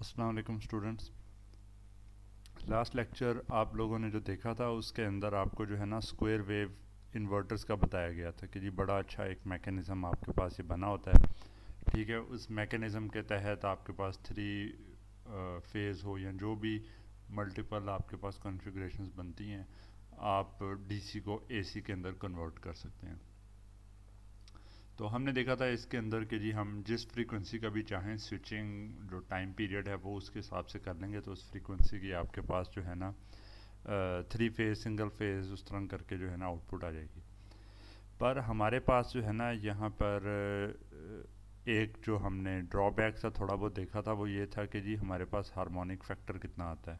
अस्सलाम वालेकुम students last lecture आप लोगों ने जो देखा था उसके अंदर आपको जो है ना स्क्वायर वेव इन्वर्टर्स का बताया गया था कि जी बड़ा अच्छा एक मेकेनिज़्म आपके पास ये बना होता है ठीक है उस मेकेनिज़्म के तहत आपके पास थ्री फेज़ हो या जो भी मल्टीपल आपके पास कॉन्फ़िगरेशंस बनती हैं आप डीसी को एसी के अंदर कन्वर्ट कर सकते हैं तो हमने देखा था इसके अंदर कि जी हम जिस फ्रीक्वेंसी का भी चाहें स्विचिंग जो टाइम पीरियड है वो उसके हिसाब से कर लेंगे तो उस फ्रीक्वेंसी की आपके पास जो है ना थ्री फेज़ सिंगल फेज़ उस तरह करके जो है ना आउटपुट आ जाएगी पर हमारे पास जो है ना यहाँ पर एक जो हमने ड्रॉबैक था थोड़ा बहुत देखा था वो ये था कि जी हमारे पास हारमोनिक फैक्टर कितना आता है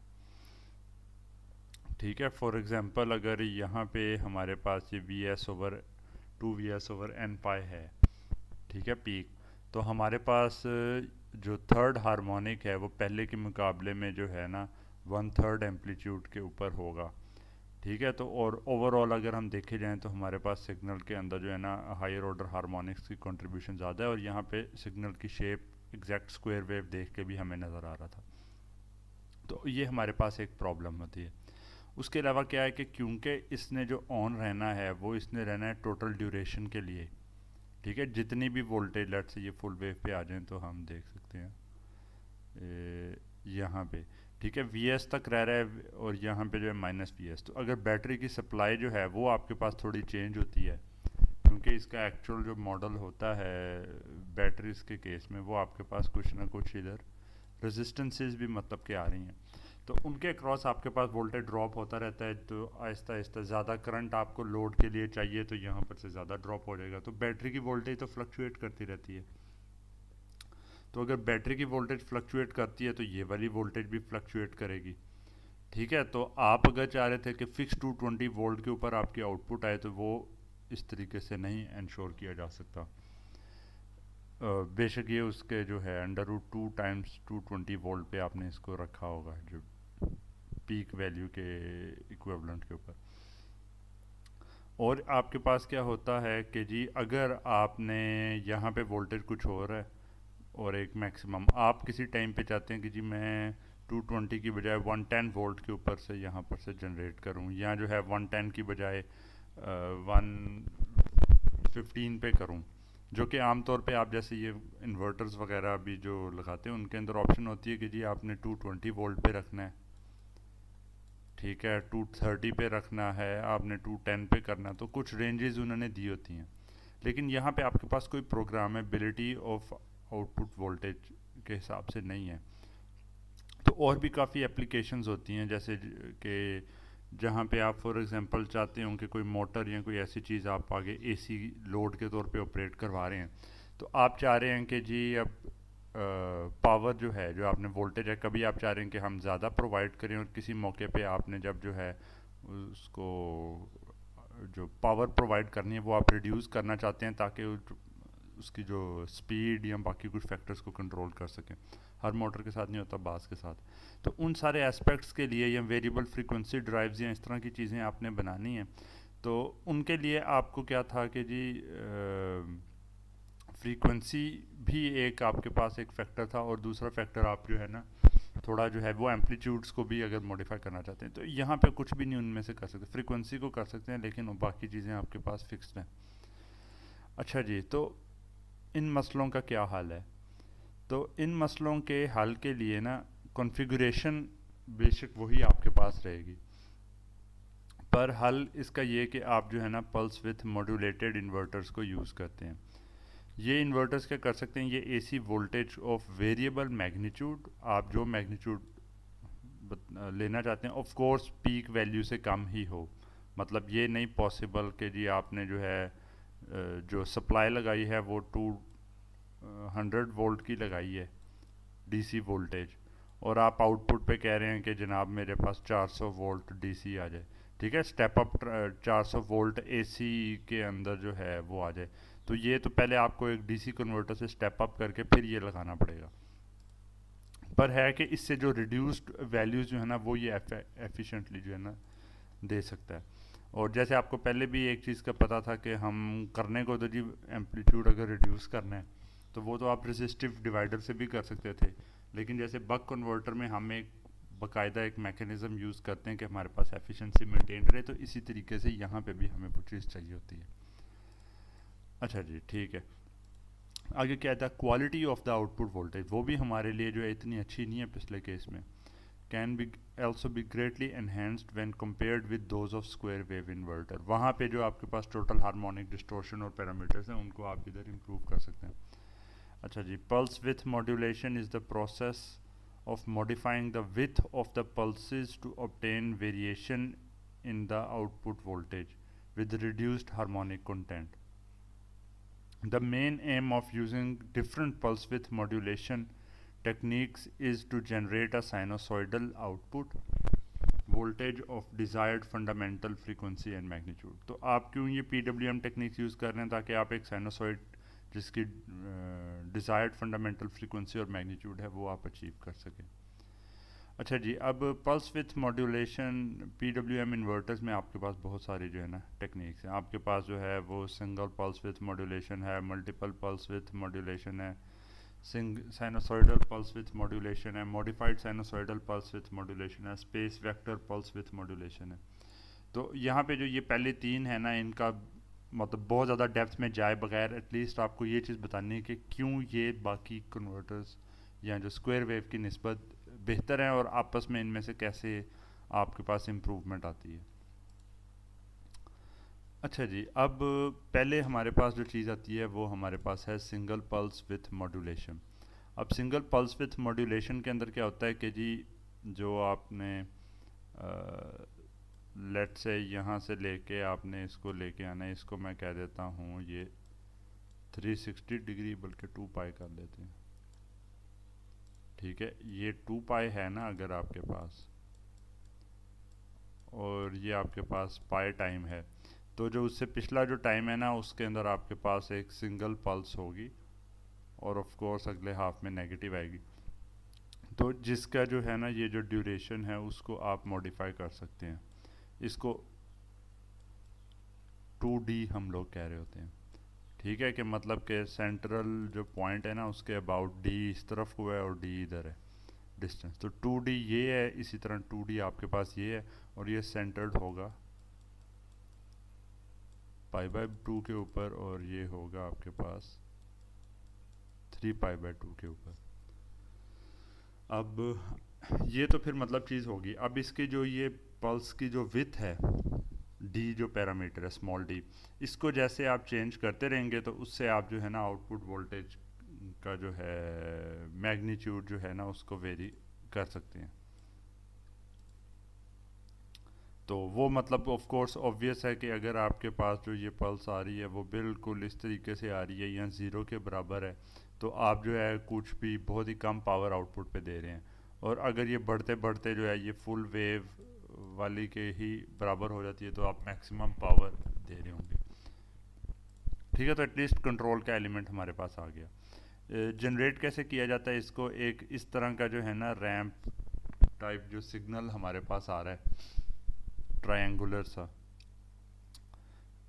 ठीक है फॉर एग्ज़ाम्पल अगर यहाँ पे हमारे पास ये V S over two V S over N pi है ठीक है पीक तो हमारे पास जो थर्ड हार्मोनिक है वो पहले के मुकाबले में जो है ना वन थर्ड एम्पलीट्यूड के ऊपर होगा ठीक है तो और ओवरऑल अगर हम देखे जाएँ तो हमारे पास सिग्नल के अंदर जो है ना हायर ऑर्डर हारमोनिक्स की कंट्रीब्यूशन ज़्यादा है और यहाँ पे सिग्नल की शेप एग्जैक्ट स्क्वायर वेव देख के भी हमें नज़र आ रहा था तो ये हमारे पास एक प्रॉब्लम होती है उसके अलावा क्या है कि क्योंकि इसने जो ऑन रहना है वो इसने रहना है टोटल ड्यूरेशन के लिए ठीक है जितनी भी वोल्टेज लट से ये फुल वेव पे आ जाएं तो हम देख सकते हैं यहाँ पे ठीक है वी एस तक रह रहा है और यहाँ पे जो है माइनस वी एस तो अगर बैटरी की सप्लाई जो है वो आपके पास थोड़ी चेंज होती है क्योंकि इसका एक्चुअल जो मॉडल होता है बैटरीज के केस में वो आपके पास कुछ ना कुछ इधर रेजिस्टेंसेस भी मतलब के आ रही हैं तो उनके क्रॉस आपके पास वोल्टेज ड्रॉप होता रहता है तो आहिस्ता आहिस्ता ज़्यादा करंट आपको लोड के लिए चाहिए तो यहाँ पर से ज़्यादा ड्रॉप हो जाएगा तो बैटरी की वोल्टेज तो फ्लक्चुएट करती रहती है तो अगर बैटरी की वोल्टेज फ्लक्चुएट करती है तो ये वाली वोल्टेज भी फ्लक्चुएट करेगी ठीक है तो आप अगर चाह रहे थे कि फ़िक्स टू ट्वेंटी वोल्ट के ऊपर आपकी आउटपुट आए तो वो इस तरीके से नहीं इंश्योर किया जा सकता बेशक ये उसके जो है under root two times two twenty volt पे आपने इसको रखा होगा जो पीक वैल्यू के इक्वलेंट के ऊपर और आपके पास क्या होता है कि जी अगर आपने यहाँ पे वोल्टेज कुछ और है और एक मैक्सिमम आप किसी टाइम पे चाहते हैं कि जी मैं 220 की बजाय 110 वोल्ट के ऊपर से यहाँ पर से जनरेट करूँ या जो है 110 की बजाय वन फिफ्टीन पे करूँ जो कि आमतौर पे आप जैसे ये इन्वर्टर्स वगैरह भी जो लगाते हैं उनके अंदर ऑप्शन होती है कि जी आपने 220 वोल्ट पे रखना है ठीक है टू थर्टी पे रखना है आपने टू टेन पे करना तो कुछ रेंजेज उन्होंने दी होती हैं लेकिन यहाँ पे आपके पास कोई प्रोग्रामेबिलिटी ऑफ आउटपुट वोल्टेज के हिसाब से नहीं है तो और भी काफ़ी एप्लीकेशंस होती हैं जैसे कि जहाँ पे आप फॉर एग्जांपल चाहते हो कि कोई मोटर या कोई ऐसी चीज़ आप आगे एसी लोड के तौर पे ऑपरेट करवा रहे हैं तो आप चाह रहे हैं कि जी अब पावर जो है जो आपने वोल्टेज है कभी आप चाह रहे हैं कि हम ज़्यादा प्रोवाइड करें और किसी मौके पे आपने जब जो है उसको जो पावर प्रोवाइड करनी है वो आप रिड्यूस करना चाहते हैं ताकि उसकी जो स्पीड या बाकी कुछ फैक्टर्स को कंट्रोल कर सकें हर मोटर के साथ नहीं होता बास के साथ तो उन सारे एस्पेक्ट्स के लिए या वेरिएबल फ्रीक्वेंसी ड्राइव्स या इस तरह की चीज़ें आपने बनानी हैं तो उनके लिए आपको क्या था कि जी आ, फ्रीक्वेंसी भी एक आपके पास एक फैक्टर था और दूसरा फैक्टर आप जो है ना थोड़ा जो है वो एम्पलीट्यूड्स को भी अगर मॉडिफाई करना चाहते हैं तो यहाँ पे कुछ भी नहीं उनमें से कर सकते फ्रीक्वेंसी को कर सकते हैं लेकिन बाकी चीज़ें आपके पास फ़िक्स हैं अच्छा जी तो इन मसलों का क्या हाल है तो इन मसलों के हल के लिए ना कॉन्फ़िगरेशन बेशक वही आपके पास रहेगी पर हल इसका ये कि आप जो है ना पल्स विथ मॉड्यूलेटेड इन्वर्टर्स को यूज़ करते हैं ये इन्वर्टर्स क्या कर सकते हैं ये AC voltage of variable magnitude आप जो मैग्नीट्यूड लेना चाहते हैं ऑफ कोर्स पीक वैल्यू से कम ही हो मतलब ये नहीं पॉसिबल कि जी आपने जो है जो सप्लाई लगाई है वो टू हंड्रेड वोल्ट की लगाई है डीसी वोल्टेज और आप आउटपुट पे कह रहे हैं कि जनाब मेरे पास 400 वोल्ट डीसी आ जाए ठीक है स्टेप अप 400 वोल्ट एसी के अंदर जो है वो आ जाए तो ये तो पहले आपको एक डीसी कन्वर्टर से स्टेप अप करके फिर ये लगाना पड़ेगा पर है कि इससे जो रिड्यूस्ड वैल्यूज़ जो है ना वो ये एफिशिएंटली जो है ना दे सकता है और जैसे आपको पहले भी एक चीज़ का पता था कि हम करने को तो जी एम्पलीट्यूड अगर रिड्यूस करना है तो वो तो आप रेजिस्टिव डिवाइडर से भी कर सकते थे लेकिन जैसे बक कन्वर्टर में हम एक बाकायदा एक मैकेनिज़म यूज़ करते हैं कि हमारे पास एफिशिएंसी मेंटेन रहे तो इसी तरीके से यहाँ पे भी हमें वो चीज़ चाहिए होती है अच्छा जी ठीक है आगे क्या था quality of the output voltage वो भी हमारे लिए जो है इतनी अच्छी नहीं है पिछले केस में can be also be greatly enhanced when compared with those of square wave inverter वहाँ पे जो आपके पास टोटल हार्मोनिक डिस्टोर्शन और पैरामीटर्स हैं उनको आप इधर इम्प्रूव कर सकते हैं अच्छा जी pulse width modulation is the process of modifying the width of the pulse to obtain variation in the output voltage with reduced harmonic content The main aim of using different pulse width modulation techniques is to generate a sinusoidal output voltage of desired fundamental frequency and magnitude तो आप क्यों ये P W M techniques use कर रहे हैं ताकि आप एक साइनोसॉइड जिसकी डिज़ायर्ड फंडामेंटल फ्रीक्वेंसी और मैग्नीट्यूड है वो आप अचीव कर सकें अच्छा जी अब pulse width modulation P W M inverters में आपके पास बहुत सारी जो है ना टेक्निक्स हैं आपके पास जो है वो सिंगल पल्स विथ मॉड्यूलेशन है मल्टीपल पल्स विथ मॉड्यूलेशन है साइनोसोइडल पल्स विथ मॉड्यूलेशन है modified sinusoidal pulse width modulation है space vector pulse width modulation है तो यहाँ पे जो ये पहले तीन है ना इनका मतलब बहुत ज़्यादा डेप्थ में जाए बगैर एटलीस्ट आपको ये चीज़ बतानी है कि क्यों ये बाकी कन्वर्टर्स या जो स्क्वायर वेव की नस्बत बेहतर हैं और आपस में इनमें से कैसे आपके पास इम्प्रूवमेंट आती है अच्छा जी अब पहले हमारे पास जो चीज़ आती है वो हमारे पास है सिंगल पल्स विथ मॉड्यूलेशन अब सिंगल पल्स विथ मॉड्यूलेशन के अंदर क्या होता है कि जी जो आपने लेट से यहाँ से लेके आपने इसको लेके आना है इसको मैं कह देता हूँ ये 360 डिग्री बल्कि टू पाई कर लेते हैं ठीक है ये टू पाई है ना अगर आपके पास और ये आपके पास पाई टाइम है तो जो उससे पिछला जो टाइम है ना उसके अंदर आपके पास एक सिंगल पल्स होगी और ऑफ कोर्स अगले हाफ में नेगेटिव आएगी तो जिसका जो है ना ये जो ड्यूरेशन है उसको आप मॉडिफाई कर सकते हैं इसको 2D हम लोग कह रहे होते हैं ठीक है कि मतलब के सेंट्रल जो पॉइंट है ना उसके अबाउट डी इस तरफ हुआ है और डी इधर है डिस्टेंस तो टू डी ये है इसी तरह टू डी आपके पास ये है और ये सेंटर्ड होगा पाई बाय टू के ऊपर और ये होगा आपके पास थ्री पाई बाय टू के ऊपर अब ये तो फिर मतलब चीज़ होगी अब इसकी जो ये पल्स की जो विथ है डी जो पैरामीटर है स्मॉल डी इसको जैसे आप चेंज करते रहेंगे तो उससे आप जो है ना आउटपुट वोल्टेज का जो है मैग्नीट्यूड जो है ना उसको वेरी कर सकते हैं तो वो मतलब ऑफ कोर्स ऑब्वियस है कि अगर आपके पास जो ये पल्स आ रही है वो बिल्कुल इस तरीके से आ रही है या ज़ीरो के बराबर है तो आप जो है कुछ भी बहुत ही कम पावर आउटपुट पे दे रहे हैं और अगर ये बढ़ते बढ़ते जो है ये फुल वेव वाली के ही बराबर हो जाती है तो आप मैक्सिमम पावर दे रहे होंगे ठीक है तो एटलीस्ट कंट्रोल का एलिमेंट हमारे पास आ गया जनरेट कैसे किया जाता है इसको एक इस तरह का जो है ना रैम्प टाइप जो सिग्नल हमारे पास आ रहा है ट्रायंगुलर सा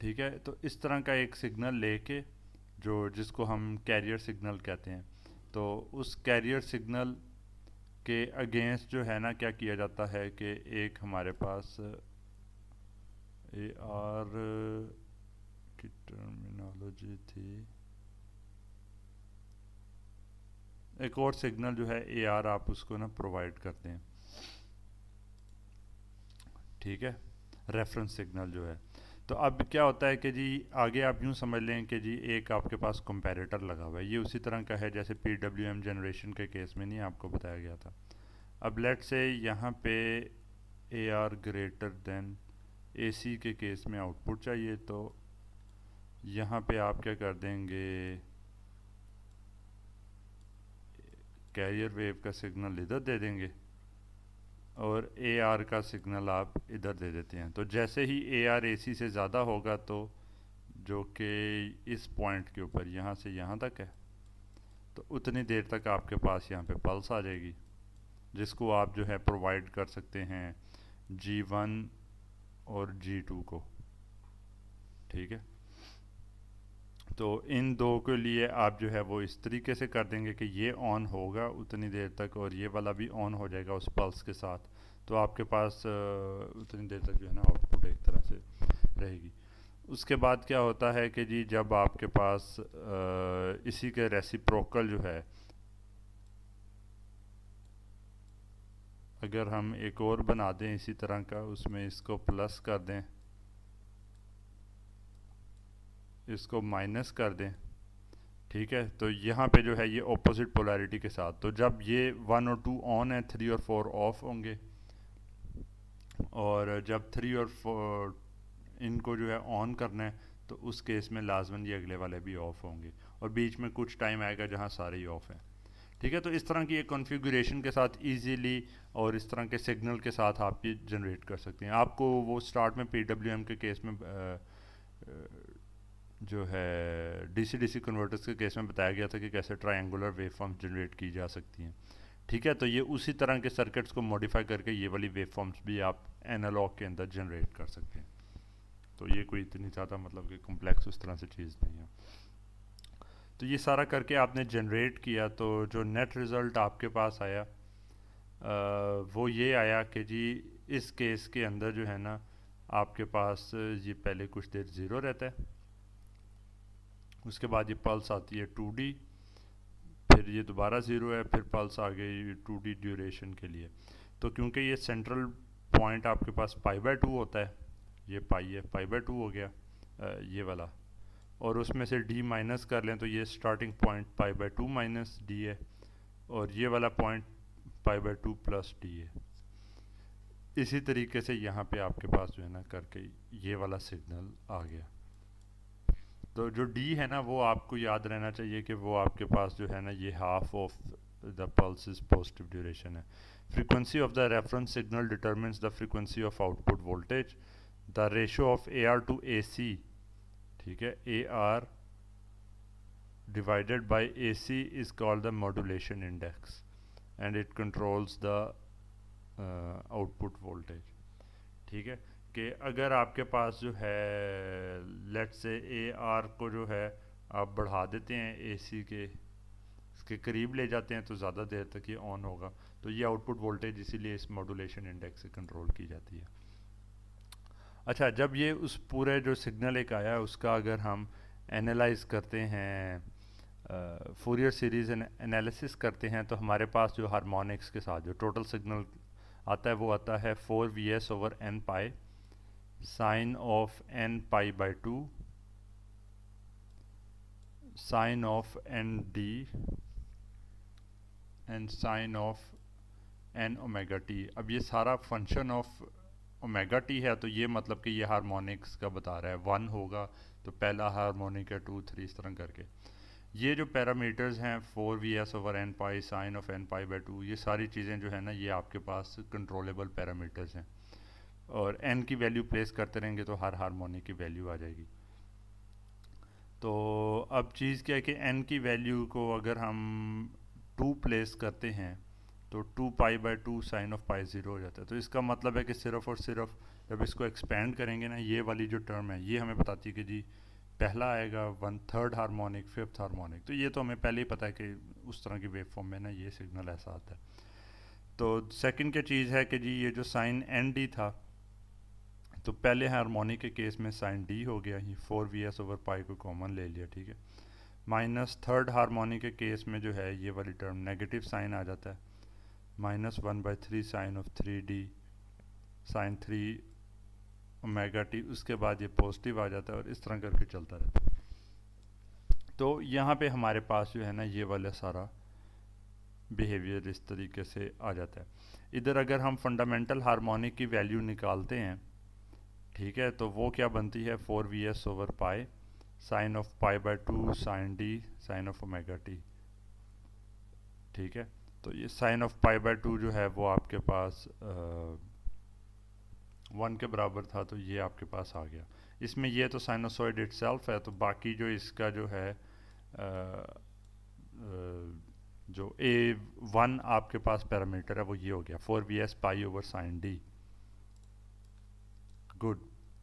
ठीक है तो इस तरह का एक सिग्नल लेके जो जिसको हम कैरियर सिग्नल कहते हैं तो उस कैरियर सिग्नल के अगेंस्ट जो है ना क्या किया जाता है कि एक हमारे पास ए आर की टर्मिनोलॉजी थी एक और सिग्नल जो है ए आर आप उसको ना प्रोवाइड करते हैं ठीक है रेफरेंस सिग्नल जो है तो अब क्या होता है कि जी आगे आप यूँ समझ लें कि जी एक आपके पास कंपेरेटर लगा हुआ है ये उसी तरह का है जैसे पी डब्ल्यू एम जनरेशन के केस में नहीं आपको बताया गया था अब लेट से यहाँ पे A R greater than A C के केस में आउटपुट चाहिए तो यहाँ पे आप क्या कर देंगे कैरियर वेव का सिग्नल इधर दे देंगे और ए आर का सिग्नल आप इधर दे देते हैं तो जैसे ही ए आर ए सी से ज़्यादा होगा तो जो कि इस पॉइंट के ऊपर यहाँ से यहाँ तक है तो उतनी देर तक आपके पास यहाँ पे पल्स आ जाएगी जिसको आप जो है प्रोवाइड कर सकते हैं जी वन और जी टू को ठीक है तो इन दो के लिए आप जो है वो इस तरीके से कर देंगे कि ये ऑन होगा उतनी देर तक और ये वाला भी ऑन हो जाएगा उस पल्स के साथ तो आपके पास उतनी देर तक जो है ना आउटपुट एक तरह से रहेगी उसके बाद क्या होता है कि जी जब आपके पास इसी के रेसिप्रोकल जो है अगर हम एक और बना दें इसी तरह का उसमें इसको प्लस कर दें इसको माइनस कर दें ठीक है तो यहाँ पे जो है ये ऑपोजिट पोलैरिटी के साथ तो जब ये वन और टू ऑन है थ्री और फोर ऑफ होंगे और जब थ्री और फोर इनको जो है ऑन करना है तो उस केस में लाजमन ये अगले वाले भी ऑफ होंगे और बीच में कुछ टाइम आएगा जहाँ सारे ही ऑफ हैं ठीक है तो इस तरह की एक कॉन्फ़िगरेशन के साथ इजीली और इस तरह के सिग्नल के साथ आप ये जनरेट कर सकते हैं आपको वो स्टार्ट में पी के केस में आ, आ, जो है डीसी डीसी कन्वर्टर्स के केस में बताया गया था कि कैसे ट्रायंगुलर वेवफॉर्म जनरेट की जा सकती हैं ठीक है तो ये उसी तरह के सर्किट्स को मॉडिफाई करके ये वाली वेवफॉर्म्स भी आप एनालॉग के अंदर जनरेट कर सकते हैं तो ये कोई इतनी ज़्यादा मतलब कि कम्प्लेक्स उस तरह से चीज़ नहीं है तो ये सारा करके आपने जनरेट किया तो जो नेट रिज़ल्ट आपके पास आया आ, वो ये आया कि जी इस केस के अंदर जो है ना आपके पास ये पहले कुछ देर ज़ीरो रहता है उसके बाद ये पल्स आती है टू डी फिर ये दोबारा ज़ीरो है फिर पल्स आ गई टू डी ड्यूरेशन के लिए तो क्योंकि ये सेंट्रल पॉइंट आपके पास पाई बाई टू होता है ये पाई है पाई बाई टू हो गया आ, ये वाला और उसमें से डी माइनस कर लें तो ये starting point pi by two minus D है और ये वाला point pi by two plus D है इसी तरीके से यहाँ पे आपके पास जो है ना करके ये वाला सिग्नल आ गया तो जो डी है ना वो आपको याद रहना चाहिए कि वो आपके पास जो है ना ये half of the pulse positive duration है frequency of the reference signal determines the frequency of output voltage the ratio of A R to A C ठीक है A R divided by A C is called the modulation index and it controls the output voltage ठीक है कि अगर आपके पास जो है late से ए आर को जो है आप बढ़ा देते हैं ए सी के इसके करीब ले जाते हैं तो ज़्यादा देर तक ये ऑन होगा तो ये आउटपुट वोल्टेज इसीलिए इस मॉडुलेशन इंडेक्स से कंट्रोल की जाती है अच्छा जब ये उस पूरे जो सिग्नल एक आया उसका अगर हम एनालाइज करते हैं फोरियर सीरीज़ एनालिसिस करते हैं तो हमारे पास जो हारमोनिक्स के साथ जो टोटल सिग्नल आता है वो आता है four V S over N pi sine of N pi by two sine of N D and sine of N omega T अब ये सारा फंक्शन ऑफ ओमेगा टी है तो ये मतलब कि ये हारमोनिक्स का बता रहा है वन होगा तो पहला हारमोनिक है टू थ्री इस तरह करके ये जो पैरामीटर्स हैं four V S over N pi sine of N pi by two ये सारी चीज़ें जो है ना ये आपके पास कंट्रोलेबल पैरामीटर्स हैं और एन की वैल्यू प्लेस करते रहेंगे तो हर हारमोनिक की वैल्यू आ जाएगी तो अब चीज़ क्या है कि एन की वैल्यू को अगर हम टू प्लेस करते हैं तो two pi by two sine of pi zero हो जाता है तो इसका मतलब है कि सिर्फ और सिर्फ जब इसको एक्सपेंड करेंगे ना ये वाली जो टर्म है ये हमें बताती है कि जी पहला आएगा one third harmonic fifth harmonic तो ये तो हमें पहले ही पता है कि उस तरह की वेव फॉर्म में ना ये सिग्नल ऐसा आता है तो सेकंड क्या चीज़ है कि जी ये जो साइन एन डी था तो पहले हारमोनिक के केस में साइन डी हो गया ये four V S over pi को कॉमन ले लिया ठीक है माइनस थर्ड हारमोनिक के केस में जो है ये वाली टर्म नेगेटिव साइन आ जाता है minus one by three sine of three D sine three omega T उसके बाद ये पॉजिटिव आ जाता है और इस तरह करके चलता रहता है तो यहाँ पे हमारे पास जो है ना ये वाला सारा बिहेवियर इस तरीके से आ जाता है इधर अगर हम फंडामेंटल हारमोनिक की वैल्यू निकालते हैं ठीक है तो वो क्या बनती है four V S over pi sine of pi by two sine D sine of omega T ठीक है तो ये sine of pi by two जो है वो आपके पास वन के बराबर था तो ये आपके पास आ गया इसमें ये तो साइनोसॉइड इट है तो बाकी जो इसका जो है आ, आ, जो ए वन आपके पास पैरामीटर है वो ये हो गया four V S pi over sine D good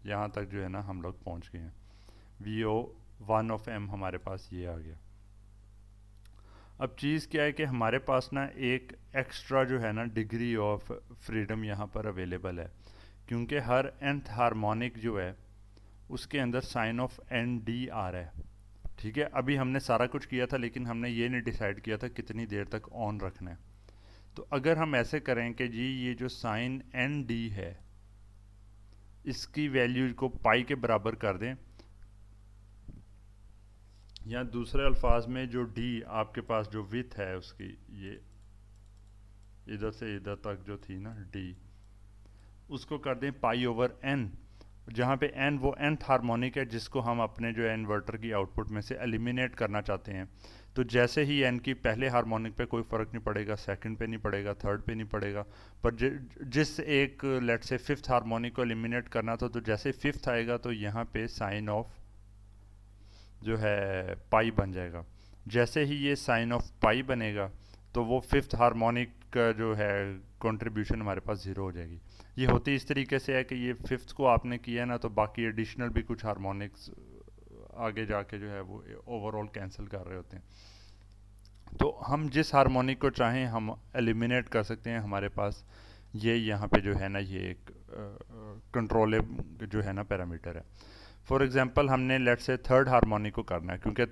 यहाँ तक जो है ना हम लोग पहुँच गए हैं V O one of M हमारे पास ये आ गया अब चीज़ क्या है कि हमारे पास ना एक एक्स्ट्रा जो है ना डिग्री ऑफ फ्रीडम यहाँ पर अवेलेबल है क्योंकि हर एंथ हारमोनिक जो है उसके अंदर साइन ऑफ एन डी आ रहा है ठीक है अभी हमने सारा कुछ किया था लेकिन हमने ये नहीं डिसाइड किया था कितनी देर तक ऑन रखना है तो अगर हम ऐसे करें कि जी ये जो साइन एन डी है इसकी वैल्यू को पाई के बराबर कर दें या दूसरे अल्फाज में जो डी आपके पास जो विथ है उसकी ये इधर से इधर तक जो थी ना डी उसको कर दें पाई ओवर एन जहाँ पे एन वो एन हारमोनिक है जिसको हम अपने जो है इन्वर्टर की आउटपुट में से एलिमिनेट करना चाहते हैं तो जैसे ही एन की पहले हारमोनिक पे कोई फ़र्क नहीं पड़ेगा सेकंड पे नहीं पड़ेगा थर्ड पे नहीं पड़ेगा पर जिस एक लेट से फिफ्थ हारमोनिक को एलिमिनेट करना था तो जैसे फिफ्थ आएगा तो यहाँ पे साइन ऑफ जो है पाई बन जाएगा जैसे ही ये साइन ऑफ पाई बनेगा तो वो फिफ्थ हारमोनिक का जो है कॉन्ट्रीब्यूशन हमारे पास ज़ीरो हो जाएगी ये होती इस तरीके से है कि ये फिफ्थ को आपने किया ना तो बाकी एडिशनल भी कुछ हारमोनिक्स आगे जाके जो है वो ओवरऑल कैंसिल कर रहे होते हैं तो हम जिस हारमोनिक को चाहें हम एलिमिनेट कर सकते हैं हमारे पास ये यहाँ पे जो है ना ये एक कंट्रोल जो है ना पैरामीटर है फॉर एग्ज़ाम्पल हमने लेट से थर्ड हारमोनिक को करना है क्योंकि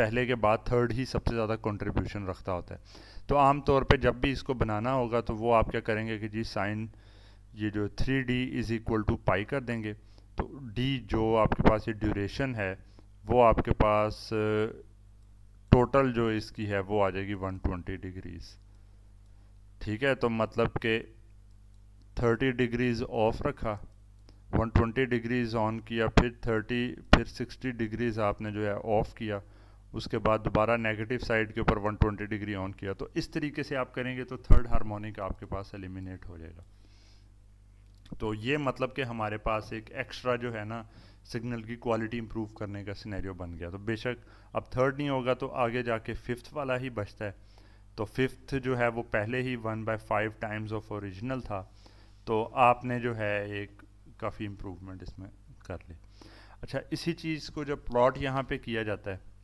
पहले के बाद थर्ड ही सबसे ज़्यादा कंट्रीब्यूशन रखता होता है तो आम तौर पे जब भी इसको बनाना होगा तो वो आप क्या करेंगे कि जी साइन ये जो three D is equal to pi कर देंगे तो डी जो आपके पास ये ड्यूरेशन है वो आपके पास टोटल जो इसकी है वो आ जाएगी 120 डिग्रीज़ ठीक है तो मतलब कि 30 डिग्रीज़ ऑफ रखा 120 डिग्रीज़ ऑन किया फिर 30 फिर 60 डिग्रीज़ आपने जो है ऑफ़ किया उसके बाद दोबारा नेगेटिव साइड के ऊपर 120 डिग्री ऑन किया तो इस तरीके से आप करेंगे तो थर्ड हारमोनिक आपके पास एलिमिनेट हो जाएगा तो ये मतलब कि हमारे पास एक एक्स्ट्रा जो है ना सिग्नल की क्वालिटी इंप्रूव करने का सिनेरियो बन गया तो बेशक अब थर्ड नहीं होगा तो आगे जाके फिफ्थ वाला ही बचता है तो फिफ्थ जो है वो पहले ही one by five times of original था तो आपने जो है एक काफ़ी इम्प्रूवमेंट इसमें कर ली अच्छा इसी चीज़ को जब प्लॉट यहाँ पे किया जाता है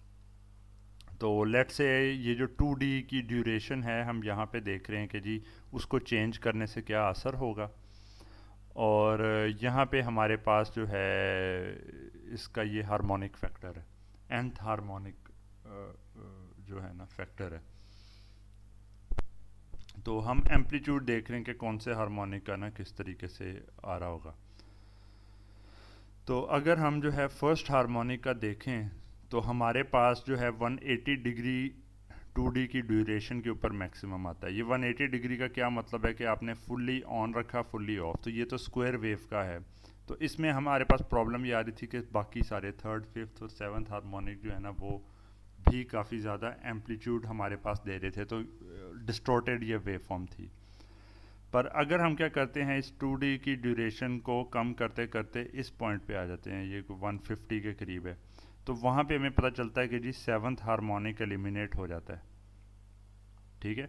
तो लेट से ये जो 2D की ड्यूरेशन है हम यहाँ पे देख रहे हैं कि जी उसको चेंज करने से क्या असर होगा और यहाँ पे हमारे पास जो है इसका ये हार्मोनिक फैक्टर है एंथ हार्मोनिक जो है ना फैक्टर है तो हम एम्पलीट्यूड देख रहे हैं कि कौन से हार्मोनिक का ना किस तरीके से आ रहा होगा तो अगर हम जो है फर्स्ट हार्मोनिक का देखें तो हमारे पास जो है 180 डिग्री डी की ड्यूरेशन के ऊपर मैक्सिमम आता है ये 180 डिग्री का क्या मतलब है कि आपने फुल्ली ऑन रखा फुल्ली ऑफ तो ये तो स्क्वायर वेव का है तो इसमें हमारे पास प्रॉब्लम ये आ रही थी कि बाकी सारे थर्ड फिफ्थ और सेवन्थ हारमोनिक जो है ना वो भी काफ़ी ज़्यादा एम्पलीट्यूड हमारे पास दे रहे थे तो डिस्टोर्टेड ये वेव फॉर्म थी पर अगर हम क्या करते हैं इस डी की ड्यूरेशन को कम करते करते इस पॉइंट पे आ जाते हैं ये 150 के करीब है तो वहाँ पे हमें पता चलता है कि जी सेवन्थ हारमोनिक एलिमिनेट हो जाता है ठीक है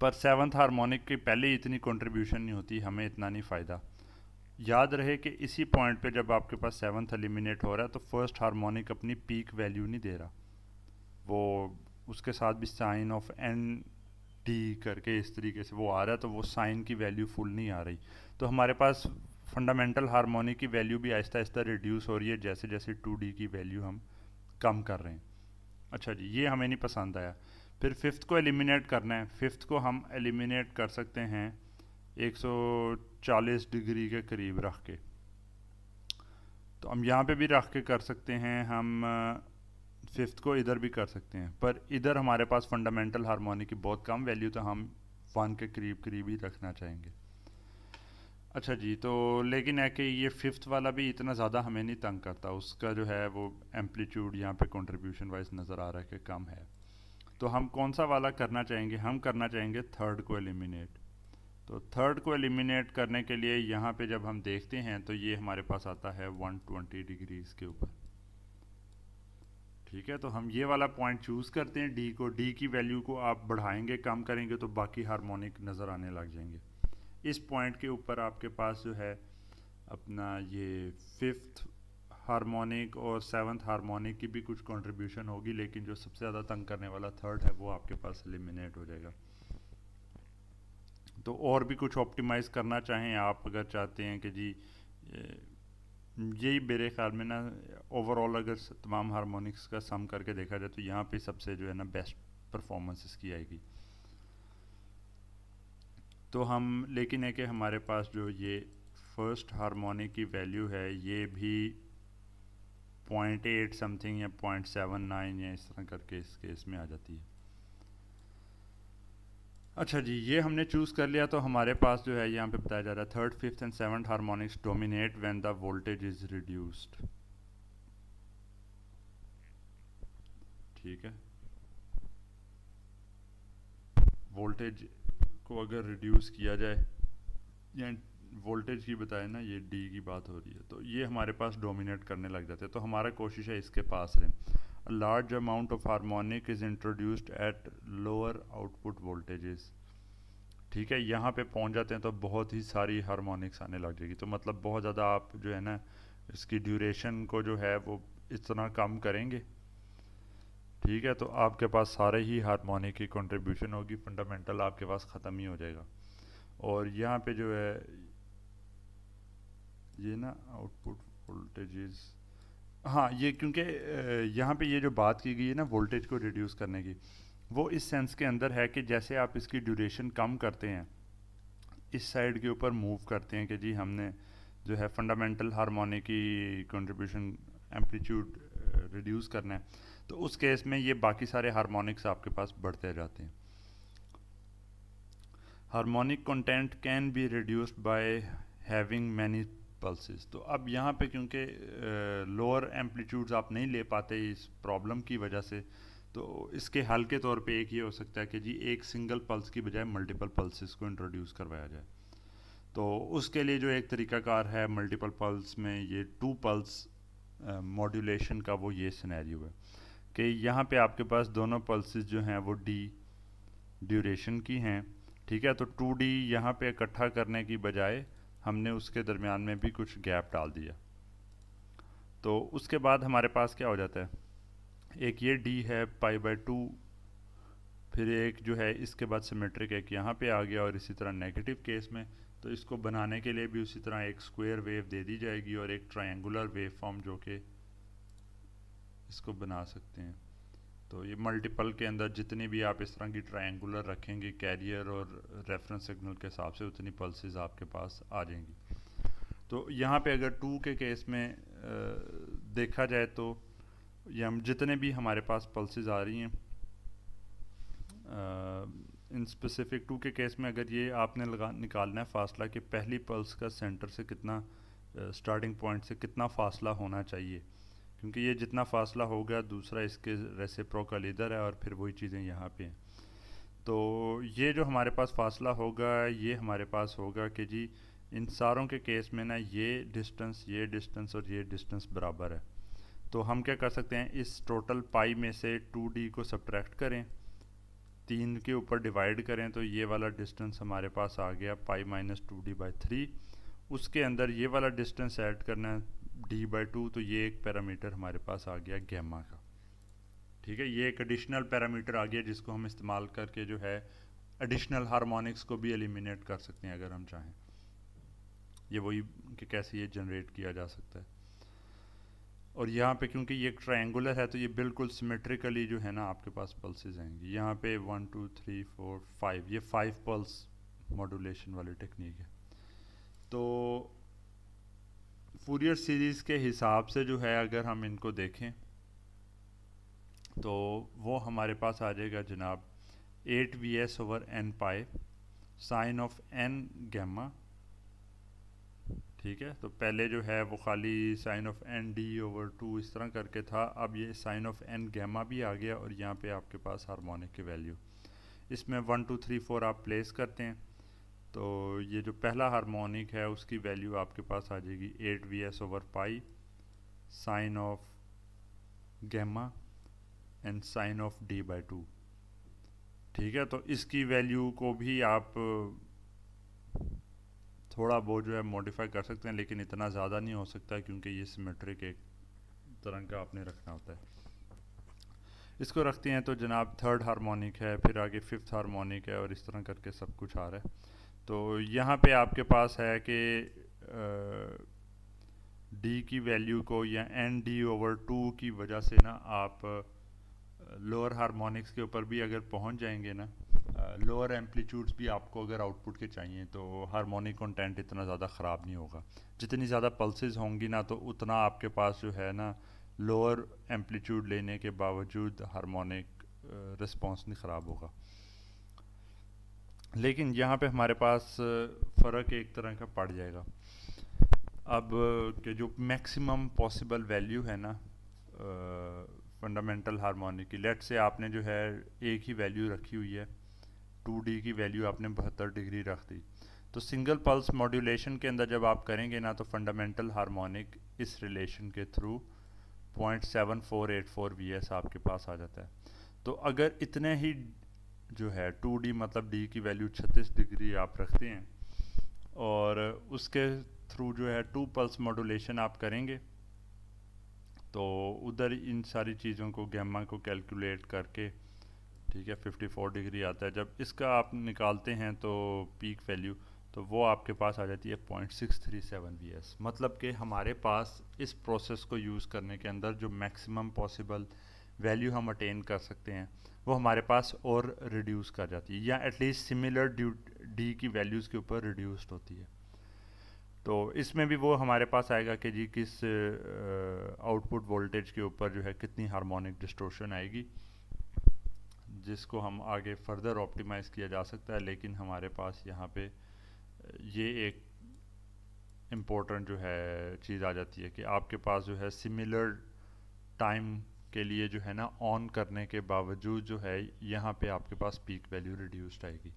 पर सेवन्थ हारमोनिक की पहले इतनी कंट्रीब्यूशन नहीं होती हमें इतना नहीं फ़ायदा याद रहे कि इसी पॉइंट पे जब आपके पास सेवन्थ एलिमिनेट हो रहा है तो फर्स्ट हारमोनिक अपनी पीक वैल्यू नहीं दे रहा वो उसके साथ भी साइन ऑफ एन डी करके इस तरीके से वो आ रहा है तो वो साइन की वैल्यू फुल नहीं आ रही तो हमारे पास फंडामेंटल हारमोनी की वैल्यू भी आहिस्ता आहिस्ता रिड्यूस हो रही है जैसे जैसे टू की वैल्यू हम कम कर रहे हैं अच्छा जी ये हमें नहीं पसंद आया फिर फिफ्थ को एलिमिनेट करना है फिफ्थ को हम एलिमिनेट कर सकते हैं 140 डिग्री के करीब रख के तो हम यहाँ पे भी रख के कर सकते हैं हम फिफ्थ को इधर भी कर सकते हैं पर इधर हमारे पास फंडामेंटल हारमोनी की बहुत कम वैल्यू तो हम वन के करीब करीब ही रखना चाहेंगे अच्छा जी तो लेकिन है कि ये फिफ्थ वाला भी इतना ज़्यादा हमें नहीं तंग करता उसका जो है वो एम्पलीट्यूड यहाँ पे कंट्रीब्यूशन वाइज नज़र आ रहा है कि कम है तो हम कौन सा वाला करना चाहेंगे हम करना चाहेंगे थर्ड को एलिमिनेट तो थर्ड को एलिमिनेट करने के लिए यहाँ पे जब हम देखते हैं तो ये हमारे पास आता है 120 डिग्रीज़ के ऊपर ठीक है तो हम ये वाला पॉइंट चूज़ करते हैं डी को डी की वैल्यू को आप बढ़ाएंगे कम करेंगे तो बाकी हारमोनिक नज़र आने लग जाएंगे इस पॉइंट के ऊपर आपके पास जो है अपना ये फिफ्थ हारमोनिक और सेवन्थ हारमोनिक की भी कुछ कंट्रीब्यूशन होगी लेकिन जो सबसे ज़्यादा तंग करने वाला थर्ड है वो आपके पास एलिमिनेट हो जाएगा तो और भी कुछ ऑप्टिमाइज़ करना चाहें आप अगर चाहते हैं कि जी यही मेरे ख्याल में ना ओवरऑल अगर तमाम हारमोनिक्स का सम करके देखा जाए तो यहाँ पे सबसे जो है ना बेस्ट परफॉर्मेंस इसकी आएगी तो हम लेकिन है कि हमारे पास जो ये फर्स्ट हारमोनिक की वैल्यू है ये भी पॉइंट एट समथिंग या पॉइंट सेवन नाइन या इस तरह करके इस केस में आ जाती है अच्छा जी ये हमने चूज़ कर लिया तो हमारे पास जो है यहाँ पे बताया जा रहा है third fifth and seventh harmonics dominate when the voltage is reduced ठीक है वोल्टेज को अगर रिड्यूस किया जाए या वोल्टेज की बताए ना ये डी की बात हो रही है तो ये हमारे पास डोमिनेट करने लग जाते हैं तो हमारा कोशिश है इसके पास रहें large amount of harmonic is introduced at lower output voltages ठीक है यहाँ पे पहुँच जाते हैं तो बहुत ही सारी हारमोनिक्स आने लग जाएगी तो मतलब बहुत ज़्यादा आप जो है ना इसकी ड्यूरेशन को जो है वो इतना कम करेंगे ठीक है तो आपके पास सारे ही हारमोनिक की कंट्रीब्यूशन होगी फंडामेंटल आपके पास ख़त्म ही हो जाएगा और यहाँ पे जो है ये ना आउटपुट वोल्टेजेस हाँ ये क्योंकि यहाँ पे ये जो बात की गई है ना वोल्टेज को रिड्यूस करने की वो इस सेंस के अंदर है कि जैसे आप इसकी ड्यूरेशन कम करते हैं इस साइड के ऊपर मूव करते हैं कि जी हमने जो है फंडामेंटल हारमोनिक की कंट्रीब्यूशन एम्पलीट्यूड रिड्यूस करना है तो उस केस में ये बाकी सारे हारमोनिक्स आपके पास बढ़ते जाते हैं harmonic content can be reduced by having many pulses तो अब यहाँ पे क्योंकि लोअर एम्पलीट्यूड्स आप नहीं ले पाते इस प्रॉब्लम की वजह से तो इसके हल के तौर पे एक ये हो सकता है कि जी एक सिंगल पल्स की बजाय मल्टीपल पल्सेस को इंट्रोड्यूस करवाया जाए तो उसके लिए जो एक तरीकाकार है मल्टीपल पल्स में ये टू पल्स मॉड्यूलेशन का वो ये सिनेरियो है कि यहाँ पे आपके पास दोनों पल्सेस जो हैं वो डी ड्यूरेशन की हैं ठीक है तो टू डी यहाँ पर इकट्ठा करने की बजाय हमने उसके दरमियान में भी कुछ गैप डाल दिया तो उसके बाद हमारे पास क्या हो जाता है एक ये डी है पाई बाई टू फिर एक जो है इसके बाद सिमेट्रिक एक यहाँ पे आ गया और इसी तरह नेगेटिव केस में तो इसको बनाने के लिए भी उसी तरह एक स्क्वायर वेव दे दी जाएगी और एक ट्रायंगुलर वेव फॉर्म जो कि इसको बना सकते हैं तो ये मल्टीपल के अंदर जितनी भी आप इस तरह की ट्रायंगुलर रखेंगे कैरियर और रेफरेंस सिग्नल के हिसाब से उतनी पल्सेस आपके पास आ जाएंगी तो यहाँ पे अगर टू के केस में आ, देखा जाए तो ये हम जितने भी हमारे पास पल्सेस आ रही हैं इन स्पेसिफिक टू के केस में अगर ये आपने लगा निकालना है फासला कि पहली पल्स का सेंटर से कितना स्टार्टिंग पॉइंट से कितना फासला होना चाहिए क्योंकि ये जितना फासला होगा दूसरा इसके रेसिप्रोकल इधर है और फिर वही चीज़ें यहाँ पे हैं तो ये जो हमारे पास फासला होगा ये हमारे पास होगा कि जी इन सारों के केस में ना ये डिस्टेंस ये डिस्टेंस और ये डिस्टेंस बराबर है तो हम क्या कर सकते हैं इस टोटल पाई में से टू डी को सब्ट्रैक्ट करें तीन के ऊपर डिवाइड करें तो ये वाला डिस्टेंस हमारे पास आ गया pi minus two D by three उसके अंदर ये वाला डिस्टेंस ऐड करना है डी बाई टू तो ये एक पैरामीटर हमारे पास आ गया गैमा का ठीक है ये एक एडिशनल पैरामीटर आ गया जिसको हम इस्तेमाल करके जो है एडिशनल हारमोनिक्स को भी एलिमिनेट कर सकते हैं अगर हम चाहें ये वही कि कैसे ये जनरेट किया जा सकता है और यहाँ पे क्योंकि ये ट्रायंगुलर है तो ये बिल्कुल सिमेट्रिकली जो है ना आपके पास पल्सेज आएंगी यहाँ पे one two three four five ये फाइव पल्स मॉडुलेशन वाली टेक्निक है तो फूरियर सीरीज़ के हिसाब से जो है अगर हम इनको देखें तो वो हमारे पास आ जाएगा जनाब eight V S over N pi sine of N gamma ठीक है तो पहले जो है वो खाली sine of N D over two इस तरह करके था अब ये साइन ऑफ एन गैमा भी आ गया और यहाँ पे आपके पास हारमोनिक की वैल्यू इसमें वन टू थ्री फोर आप प्लेस करते हैं तो ये जो पहला हार्मोनिक है उसकी वैल्यू आपके पास आ जाएगी eight V S over pi sine of gamma and sine of D by two ठीक है तो इसकी वैल्यू को भी आप थोड़ा बहुत जो है मॉडिफाई कर सकते हैं लेकिन इतना ज़्यादा नहीं हो सकता क्योंकि ये सिमेट्रिक एक तरह का आपने रखना होता है इसको रखते हैं तो जनाब थर्ड हार्मोनिक है फिर आगे फिफ्थ हार्मोनिक है और इस तरह करके सब कुछ आ रहा है तो यहाँ पे आपके पास है कि डी की वैल्यू को या एन डी ओवर टू की वजह से ना आप लोअर हारमोनिक्स के ऊपर भी अगर पहुँच जाएंगे ना लोअर एम्पलीट्यूड्स भी आपको अगर आउटपुट के चाहिए तो हारमोनिक कंटेंट इतना ज़्यादा ख़राब नहीं होगा जितनी ज़्यादा पल्सेस होंगी ना तो उतना आपके पास जो है ना लोअर एम्पलीट्यूड लेने के बावजूद हारमोनिक रिस्पॉन्स नहीं ख़राब होगा लेकिन यहाँ पे हमारे पास फ़र्क एक तरह का पड़ जाएगा अब के जो मैक्सिमम पॉसिबल वैल्यू है ना फंडामेंटल हारमोनिक की लेट से आपने जो है एक ही वैल्यू रखी हुई है टू डी की वैल्यू आपने बहत्तर डिग्री रख दी तो सिंगल पल्स मॉड्यूलेशन के अंदर जब आप करेंगे ना तो फंडामेंटल हारमोनिक इस रिलेशन के through point seven four eight four V S आपके पास आ जाता है तो अगर इतने ही जो है डी मतलब डी की वैल्यू छत्तीस डिग्री आप रखते हैं और उसके थ्रू जो है टू पल्स मॉडुलेशन आप करेंगे तो उधर इन सारी चीज़ों को गैमा को कैलकुलेट करके ठीक है 54 डिग्री आता है जब इसका आप निकालते हैं तो पीक वैल्यू तो वो आपके पास आ जाती है पॉइंट सिक्स मतलब कि हमारे पास इस प्रोसेस को यूज़ करने के अंदर जो मैक्सिमम पॉसिबल वैल्यू हम अटेन कर सकते हैं वो हमारे पास और रिड्यूस कर जाती है या एटलीस्ट सिमिलर ड्यू डी की वैल्यूज़ के ऊपर रिड्यूस्ड होती है तो इसमें भी वो हमारे पास आएगा कि जी किस आउटपुट वोल्टेज के ऊपर जो है कितनी हार्मोनिक डिस्टोशन आएगी जिसको हम आगे फर्दर ऑप्टिमाइज़ किया जा सकता है लेकिन हमारे पास यहाँ पे ये एक इम्पोर्टेंट जो है चीज़ आ जाती है कि आपके पास जो है सिमिलर टाइम के लिए जो है ना ऑन करने के बावजूद जो है यहाँ पे आपके पास पीक वैल्यू रिड्यूस्ड आएगी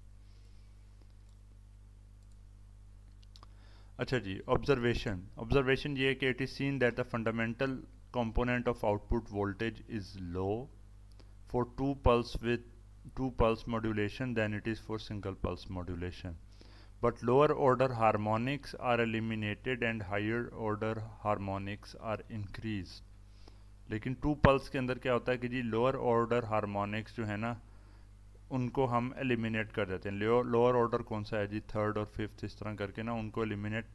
अच्छा जी ऑब्जर्वेशन ऑब्जर्वेशन ये कि it is seen that the fundamental component of output voltage is low for two pulse with two pulse modulation then it is for single pulse modulation but lower order harmonics are eliminated and higher order harmonics are increased लेकिन two pulse के अंदर क्या होता है कि जी lower order harmonics जो है ना उनको हम एलिमिनेट कर देते हैं लोअर ऑर्डर कौन सा है जी थर्ड और फिफ्थ इस तरह करके ना उनको एलिमिनेट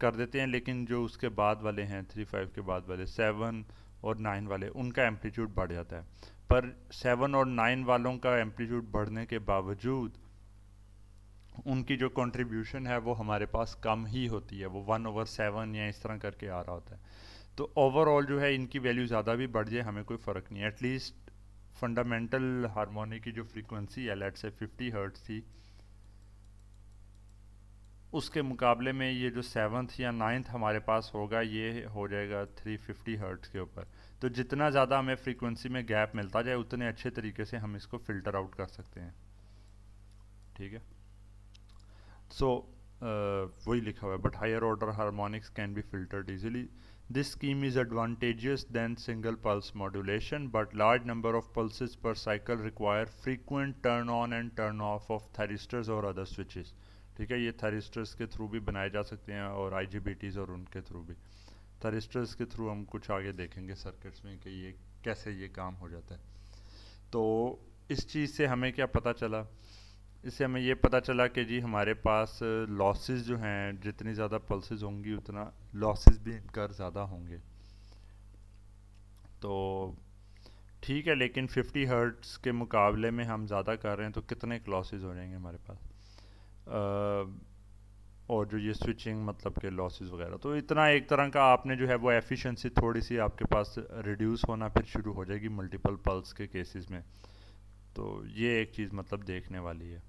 कर देते हैं लेकिन जो उसके बाद वाले हैं थ्री फाइव के बाद वाले सेवन और नाइन वाले उनका एम्पलीट्यूड बढ़ जाता है पर सेवन और नाइन वालों का एम्पलीट्यूड बढ़ने के बावजूद उनकी जो कंट्रीब्यूशन है वो हमारे पास कम ही होती है वो वन ओवर सेवन या इस तरह करके आ रहा होता है तो ओवरऑल जो है इनकी वैल्यू ज़्यादा भी बढ़ जाए हमें कोई फ़र्क नहीं एटलीस्ट फंडामेंटल हारमोनिक की जो फ्रीक्वेंसी है लेट से फिफ्टी हर्ट्स थी उसके मुकाबले में ये जो सेवन्थ या नाइन्थ हमारे पास होगा ये हो जाएगा थ्री फिफ्टी हर्ट्स के ऊपर तो जितना ज़्यादा हमें फ्रीक्वेंसी में गैप मिलता जाए उतने अच्छे तरीके से हम इसको फ़िल्टर आउट कर सकते हैं ठीक है सो so, uh, वही लिखा हुआ है but higher order harmonics can be filtered easily This scheme is advantageous than single pulse modulation but large number of pulses per cycle require frequent turn on and turn off of thyristors or other switches. ठीक है ये thyristors के through भी बनाए जा सकते हैं और IGBTs और उनके through भी thyristors के through हम कुछ आगे देखेंगे circuits में कि ये कैसे ये काम हो जाता है तो इस चीज़ से हमें क्या पता चला इससे हमें ये पता चला कि जी हमारे पास लॉसेस जो हैं जितनी ज़्यादा पल्सेस होंगी उतना लॉसेस भी इनकर ज़्यादा होंगे तो ठीक है लेकिन 50 हर्ट्स के मुकाबले में हम ज़्यादा कर रहे हैं तो कितने लॉसेस हो जाएंगे हमारे पास आ, और जो ये स्विचिंग मतलब के लॉसेस वगैरह तो इतना एक तरह का आपने जो है वो एफिशिएंसी थोड़ी सी आपके पास रिड्यूस होना फिर शुरू हो जाएगी मल्टीपल पल्स के केसेस में तो ये एक चीज़ मतलब देखने वाली है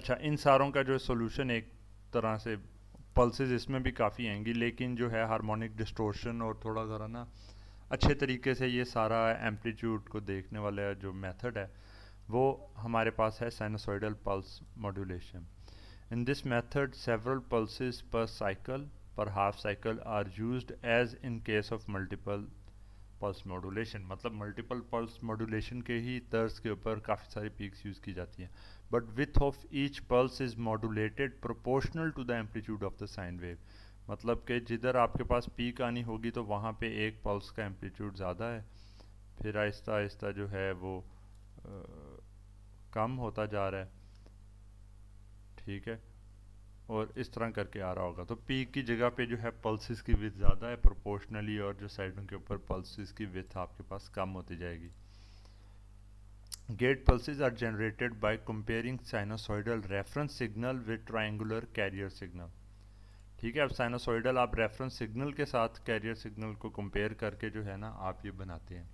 अच्छा इन सारों का जो सोल्यूशन एक तरह से पल्सेज इसमें भी काफ़ी आएंगी लेकिन जो है हार्मोनिक डिस्टोर्शन और थोड़ा ज़रा ना अच्छे तरीके से ये सारा एम्पलीट्यूड को देखने वाला जो मेथड है वो हमारे पास है sinusoidal pulse modulation in this method several pulses per cycle per half cycle are used as in case of multiple pulse modulation मतलब मल्टीपल पल्स मॉडुलेशन के ही तर्ज के ऊपर काफ़ी सारी पीक्स यूज़ की जाती हैं but width of each pulse is modulated proportional to the amplitude of the sine wave मतलब कि जिधर आपके पास पीक आनी होगी तो वहाँ पे एक पल्स का एम्पलीट्यूड ज़्यादा है फिर आहिस्ता आहिस्ता जो है वो आ, कम होता जा रहा है ठीक है और इस तरह करके आ रहा होगा तो पी की जगह पे जो है पल्सिस की विथ ज़्यादा है प्रोपोर्शनली और जो साइडों के ऊपर पल्सिस की विथ आपके पास कम होती जाएगी gate pulses are generated by comparing sinusoidal reference signal with triangular carrier signal ठीक है अब साइनोसोइडल आप रेफरेंस सिग्नल के साथ कैरियर सिग्नल को कंपेयर करके जो है ना आप ये बनाते हैं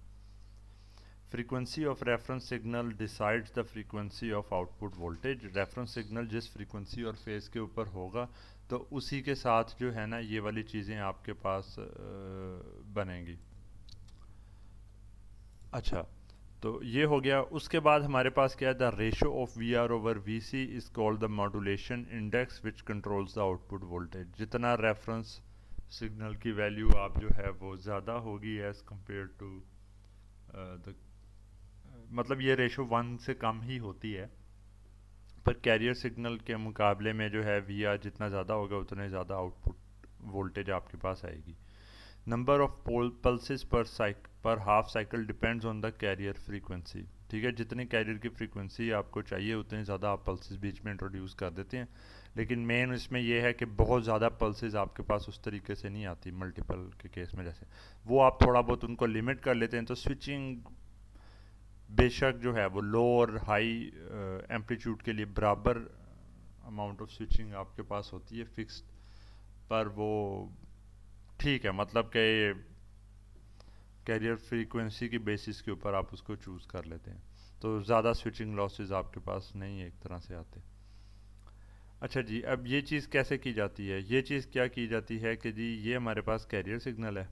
frequency of reference signal decides the frequency of output voltage reference signal जिस frequency और phase के ऊपर होगा तो उसी के साथ जो है ना ये वाली चीज़ें आपके पास बनेंगी अच्छा तो ये हो गया उसके बाद हमारे पास क्या है the ratio of V R over V C is called the modulation index which controls the output voltage जितना रेफरेंस सिग्नल की वैल्यू आप जो है वो ज़्यादा होगी एज़ कम्पेयर टू द मतलब ये रेशो वन से कम ही होती है पर कैरियर सिग्नल के मुकाबले में जो है वी आर जितना ज़्यादा होगा उतने ज़्यादा आउटपुट वोल्टेज आपके पास आएगी number of pole pulses per cycle per half cycle depends on the carrier frequency ठीक है जितने कैरियर की फ्रीक्वेंसी आपको चाहिए उतने ज़्यादा आप पल्स बीच में इंट्रोड्यूस कर देते हैं लेकिन मेन इसमें यह है कि बहुत ज़्यादा पल्स आपके पास उस तरीके से नहीं आती मल्टीपल के केस में जैसे वो आप थोड़ा बहुत उनको लिमिट कर लेते हैं तो स्विचिंग बेशक जो है वो लो और हाई एम्पलीट्यूड के लिए बराबर अमाउंट ऑफ स्विचिंग आपके पास होती है फिक्स्ड पर वो ठीक है मतलब कि कैरियर फ्रीक्वेंसी की बेसिस के ऊपर आप उसको चूज़ कर लेते हैं तो ज़्यादा स्विचिंग लॉसेज आपके पास नहीं है एक तरह से आते अच्छा जी अब ये चीज़ कैसे की जाती है ये चीज़ क्या की जाती है कि जी ये हमारे पास कैरियर सिग्नल है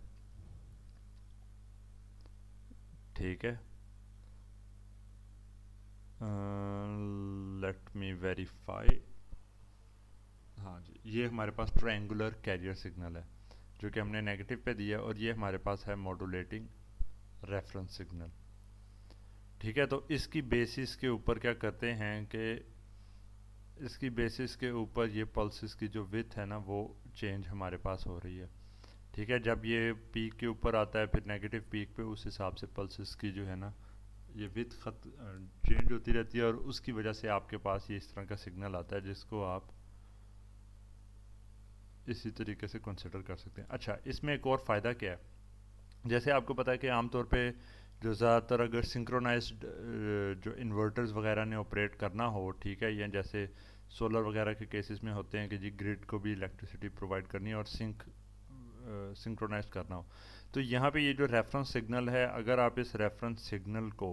ठीक है लेट मी वेरीफाई हाँ जी ये हमारे पास ट्रायंगुलर कैरियर सिग्नल है जो कि हमने नेगेटिव पे दिया और ये हमारे पास है मॉडुलेटिंग रेफरेंस सिग्नल ठीक है तो इसकी बेसिस के ऊपर क्या करते हैं कि इसकी बेसिस के ऊपर ये पल्सिस की जो विथ है ना वो चेंज हमारे पास हो रही है ठीक है जब ये पीक के ऊपर आता है फिर नेगेटिव पीक पे उस हिसाब से पल्सिस की जो है ना ये विथ खत चेंज होती रहती है और उसकी वजह से आपके पास ये इस तरह का सिग्नल आता है जिसको आप इसी तरीके से कंसिडर कर सकते हैं अच्छा इसमें एक और फ़ायदा क्या है जैसे आपको पता है कि आमतौर पे जो ज़्यादातर अगर सिंक्रोनाइज जो इन्वर्टर्स वगैरह ने ऑपरेट करना हो ठीक है या जैसे सोलर वगैरह के केसेस में होते हैं कि जी ग्रिड को भी इलेक्ट्रिसिटी प्रोवाइड करनी है और सिंक सिंक्रोनाइज करना हो तो यहाँ पे ये जो रेफरेंस सिग्नल है अगर आप इस रेफरेंस सिग्नल को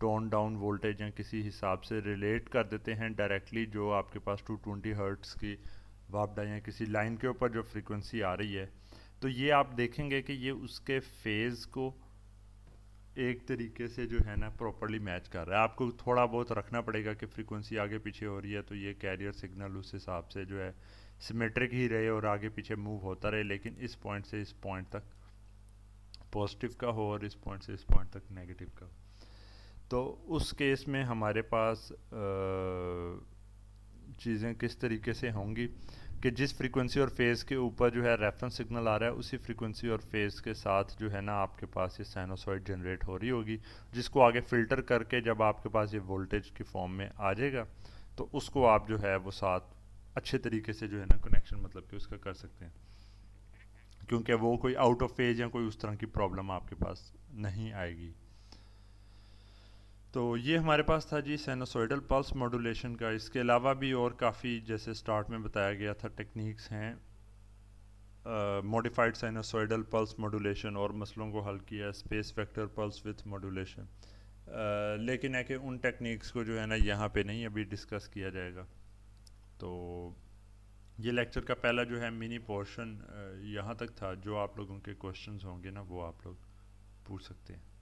टोन डाउन वोल्टेज या किसी हिसाब से रिलेट कर देते हैं डायरेक्टली जो आपके पास 220 ट्वेंटी हर्ट्स की वापडा या किसी लाइन के ऊपर जो फ्रीक्वेंसी आ रही है तो ये आप देखेंगे कि ये उसके फेज़ को एक तरीके से जो है ना प्रॉपरली मैच कर रहा है आपको थोड़ा बहुत रखना पड़ेगा कि फ्रीक्वेंसी आगे पीछे हो रही है तो ये कैरियर सिग्नल उस हिसाब से जो है सिमेट्रिक ही रहे और आगे पीछे मूव होता रहे लेकिन इस पॉइंट से इस पॉइंट तक पॉजिटिव का हो और इस पॉइंट से इस पॉइंट तक नेगेटिव का हो तो उस केस में हमारे पास चीज़ें किस तरीके से होंगी कि जिस फ्रीक्वेंसी और फेज़ के ऊपर जो है रेफरेंस सिग्नल आ रहा है उसी फ्रीक्वेंसी और फेज़ के साथ जो है ना आपके पास ये साइनोसॉइड जनरेट हो रही होगी जिसको आगे फ़िल्टर करके जब आपके पास ये वोल्टेज की फॉर्म में आ जाएगा तो उसको आप जो है वो साथ अच्छे तरीके से जो है ना कनेक्शन मतलब कि उसका कर सकते हैं क्योंकि वो कोई आउट ऑफ फेज या कोई उस तरह की प्रॉब्लम आपके पास नहीं आएगी तो ये हमारे पास था जी सेनोसोइडल पल्स मॉडुलेशन का इसके अलावा भी और काफ़ी जैसे स्टार्ट में बताया गया था टेक्निक्स हैं मॉडिफाइड सैनोसोइडल पल्स मॉडुलेशन और मसलों को हल किया space vector pulse with modulation लेकिन है कि उन टेक्निक्स को जो है ना यहाँ पे नहीं अभी डिस्कस किया जाएगा तो ये लेक्चर का पहला जो है मिनी पोर्शन यहाँ तक था जो आप लोगों के क्वेश्चंस होंगे ना वो आप लोग पूछ सकते हैं